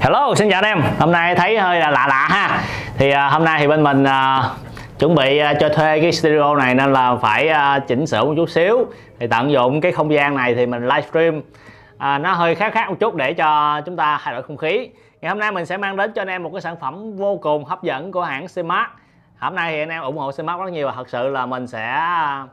Hello, xin chào anh em. Hôm nay thấy hơi là lạ lạ ha. Thì à, hôm nay thì bên mình à, chuẩn bị à, cho thuê cái studio này nên là phải à, chỉnh sửa một chút xíu. Thì tận dụng cái không gian này thì mình livestream à, nó hơi khác khác một chút để cho chúng ta thay đổi không khí. Ngày hôm nay mình sẽ mang đến cho anh em một cái sản phẩm vô cùng hấp dẫn của hãng Smart. Hôm nay thì anh em ủng hộ Smart rất nhiều và thật sự là mình sẽ à,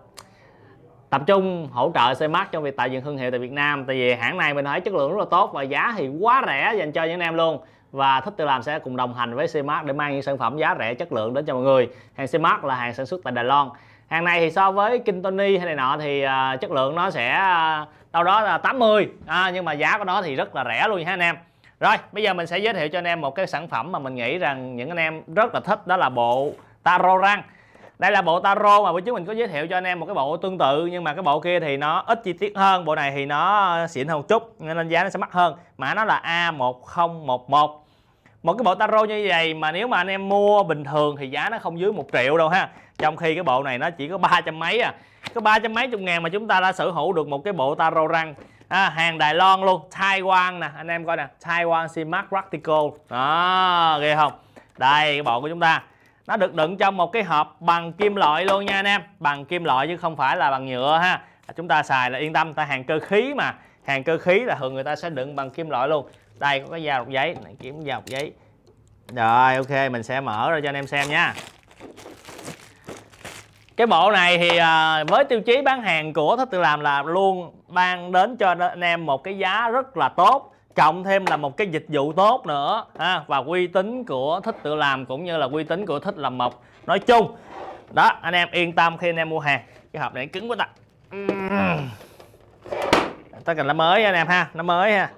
tập trung hỗ trợ xây trong việc tạo dựng thương hiệu tại Việt Nam tại vì hãng này mình thấy chất lượng rất là tốt và giá thì quá rẻ dành cho những anh em luôn và thích tự làm sẽ cùng đồng hành với Cmart để mang những sản phẩm giá rẻ chất lượng đến cho mọi người hàng Cmart là hàng sản xuất tại Đài Loan hàng này thì so với King Tony hay này nọ thì uh, chất lượng nó sẽ uh, đâu đó là 80 à, nhưng mà giá của nó thì rất là rẻ luôn nha anh em rồi bây giờ mình sẽ giới thiệu cho anh em một cái sản phẩm mà mình nghĩ rằng những anh em rất là thích đó là bộ taro răng đây là bộ tarot mà bữa trước mình có giới thiệu cho anh em một cái bộ tương tự nhưng mà cái bộ kia thì nó ít chi tiết hơn bộ này thì nó xịn hơn một chút nên giá nó sẽ mắc hơn mã nó là A1011 một cái bộ tarot như vậy mà nếu mà anh em mua bình thường thì giá nó không dưới một triệu đâu ha trong khi cái bộ này nó chỉ có ba trăm mấy à có ba trăm mấy chục ngàn mà chúng ta đã sở hữu được một cái bộ tarot răng à, hàng Đài Loan luôn Taiwan nè anh em coi nè Taiwan Smart Practical đó ghê không đây cái bộ của chúng ta nó được đựng trong một cái hộp bằng kim loại luôn nha anh em bằng kim loại chứ không phải là bằng nhựa ha à, chúng ta xài là yên tâm ta hàng cơ khí mà hàng cơ khí là thường người ta sẽ đựng bằng kim loại luôn đây có cái dao đọc giấy này kiếm dao đọc giấy rồi ok mình sẽ mở ra cho anh em xem nha cái bộ này thì à, với tiêu chí bán hàng của Thích Tự Làm là luôn mang đến cho anh em một cái giá rất là tốt cộng thêm là một cái dịch vụ tốt nữa ha và uy tín của thích tự làm cũng như là uy tín của thích làm mộc nói chung đó anh em yên tâm khi anh em mua hàng cái hộp này cứng quá ta tất cả nó mới anh em ha nó mới ha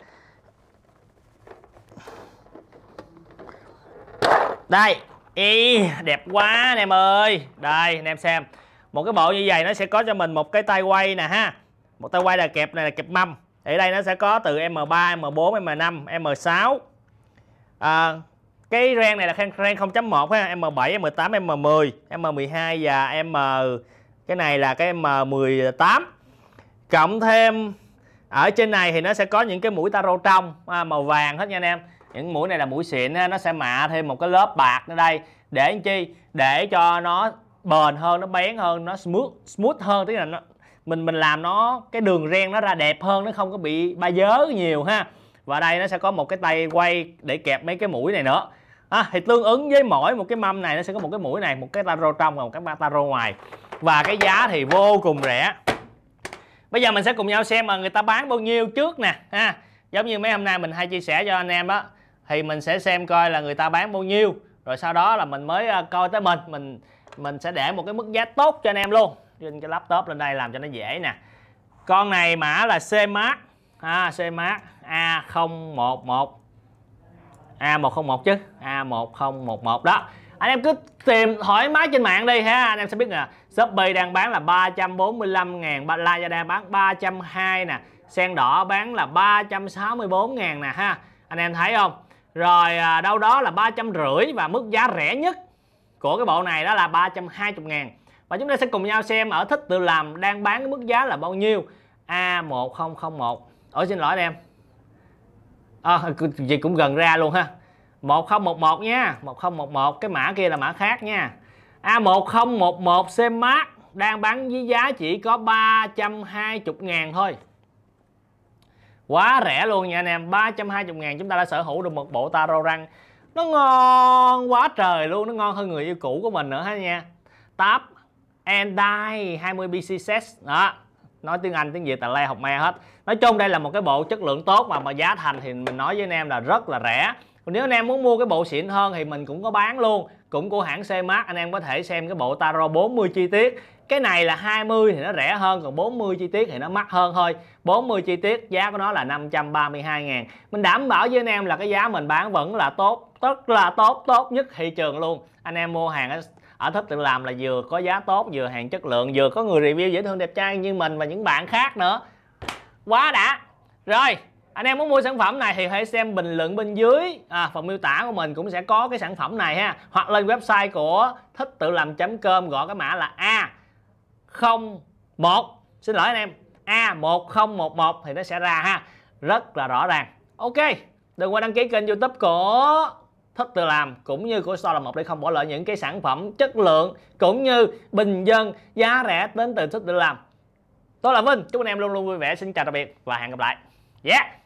đây y đẹp quá anh em ơi đây anh em xem một cái bộ như vậy nó sẽ có cho mình một cái tay quay nè ha một tay quay là kẹp này là kẹp mâm thì ở đây nó sẽ có từ M3, M4, M5, M6 à, cái ren này là ren 0.1 ha, M7, M8, M10, M12 và M cái này là cái M18 cộng thêm ở trên này thì nó sẽ có những cái mũi taro trong à, màu vàng hết nha anh em những mũi này là mũi xịn nó sẽ mạ thêm một cái lớp bạc ở đây để làm chi để cho nó bền hơn nó bén hơn nó smooth smooth hơn tức là nó mình mình làm nó cái đường ren nó ra đẹp hơn nó không có bị ba dớ nhiều ha và đây nó sẽ có một cái tay quay để kẹp mấy cái mũi này nữa à, thì tương ứng với mỗi một cái mâm này nó sẽ có một cái mũi này một cái taro trong và một cái ba taro ngoài và cái giá thì vô cùng rẻ bây giờ mình sẽ cùng nhau xem mà người ta bán bao nhiêu trước nè ha giống như mấy hôm nay mình hay chia sẻ cho anh em đó thì mình sẽ xem coi là người ta bán bao nhiêu rồi sau đó là mình mới à, coi tới mình mình mình sẽ để một cái mức giá tốt cho anh em luôn trên cái laptop lên đây làm cho nó dễ nè con này mã là CMAX à, CMAX A011 A101 chứ A1011 đó anh em cứ tìm thoải mái trên mạng đi ha anh em sẽ biết nè Shopee đang bán là 345 ngàn Lazada đang bán 320 nè sen đỏ bán là 364 ngàn nè ha anh em thấy không rồi à, đâu đó là 350 và mức giá rẻ nhất của cái bộ này đó là 320 ngàn và chúng ta sẽ cùng nhau xem ở thích tự làm đang bán cái mức giá là bao nhiêu A1001 ở xin lỗi em à, ờ, gì cũng gần ra luôn ha 1011 nha 1011 cái mã kia là mã khác nha A1011 C-Mark đang bán với giá chỉ có 320 ngàn thôi quá rẻ luôn nha anh em 320 ngàn chúng ta đã sở hữu được một bộ taro răng nó ngon quá trời luôn nó ngon hơn người yêu cũ của mình nữa ha nha Tab and 20 BC sets đó nói tiếng Anh tiếng Việt tà le học me hết nói chung đây là một cái bộ chất lượng tốt mà mà giá thành thì mình nói với anh em là rất là rẻ nếu anh em muốn mua cái bộ xịn hơn thì mình cũng có bán luôn cũng của hãng C-Mark anh em có thể xem cái bộ Taro 40 chi tiết cái này là 20 thì nó rẻ hơn còn 40 chi tiết thì nó mắc hơn thôi 40 chi tiết giá của nó là 532 ngàn mình đảm bảo với anh em là cái giá mình bán vẫn là tốt rất là tốt tốt nhất thị trường luôn anh em mua hàng ở thích tự làm là vừa có giá tốt vừa hàng chất lượng vừa có người review dễ thương đẹp trai như mình và những bạn khác nữa quá đã rồi anh em muốn mua sản phẩm này thì hãy xem bình luận bên dưới à, phần miêu tả của mình cũng sẽ có cái sản phẩm này ha hoặc lên website của thích tự làm com gọi cái mã là a 01 xin lỗi anh em a 1011 thì nó sẽ ra ha rất là rõ ràng ok đừng quên đăng ký kênh youtube của thích Tự Làm cũng như của Store là một để không bỏ lỡ những cái sản phẩm chất lượng cũng như bình dân giá rẻ đến từ thích Tự Làm. Tôi là Vinh, chúc anh em luôn luôn vui vẻ, xin chào tạm biệt và hẹn gặp lại. Yeah!